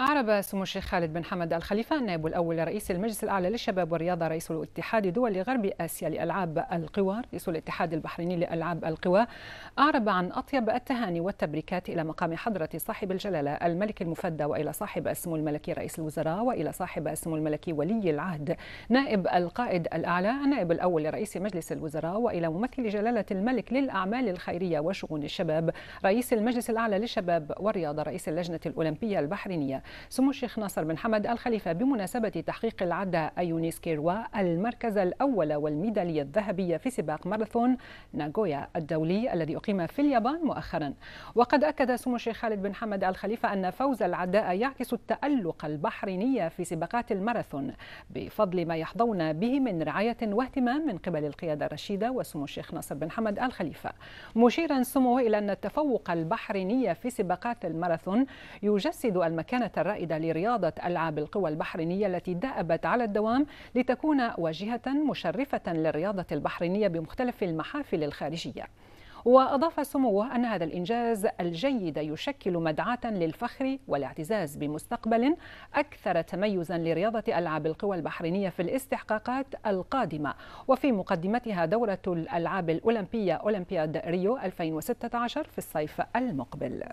أعرب سمو الشيخ خالد بن حمد الخليفة النائب الأول لرئيس المجلس الأعلى للشباب والرياضة رئيس الاتحاد دول غرب آسيا لألعاب القوى رئيس الاتحاد البحريني لألعاب القوى أعرب عن أطيب التهاني والتبريكات إلى مقام حضرة صاحب الجلالة الملك المفدى وإلى صاحب السمو الملكي رئيس الوزراء وإلى صاحب السمو الملكي ولي العهد نائب القائد الأعلى النائب الأول لرئيس مجلس الوزراء وإلى ممثل جلالة الملك للأعمال الخيرية وشؤون الشباب رئيس المجلس الأعلى للشباب والرياضة رئيس اللجنة الأولمبية البحرينية سمو الشيخ ناصر بن حمد الخليفة بمناسبة تحقيق العدة أيونيس كيروا المركز الأول والميدالية الذهبية في سباق ماراثون ناغويا الدولي الذي أقيم في اليابان مؤخرا وقد أكد سمو الشيخ خالد بن حمد الخليفة أن فوز العداء يعكس التألق البحريني في سباقات الماراثون بفضل ما يحظون به من رعاية واهتمام من قبل القيادة الرشيدة وسمو الشيخ ناصر بن حمد الخليفة مشيرا سموه إلى أن التفوق البحريني في سباقات الماراثون يجسد المكانة الرائدة لرياضة ألعاب القوى البحرينية التي دأبت على الدوام لتكون واجهة مشرفة للرياضة البحرينية بمختلف المحافل الخارجية وأضاف سموه أن هذا الإنجاز الجيد يشكل مدعاة للفخر والاعتزاز بمستقبل أكثر تميزا لرياضة ألعاب القوى البحرينية في الاستحقاقات القادمة وفي مقدمتها دورة الألعاب الأولمبية أولمبياد ريو 2016 في الصيف المقبل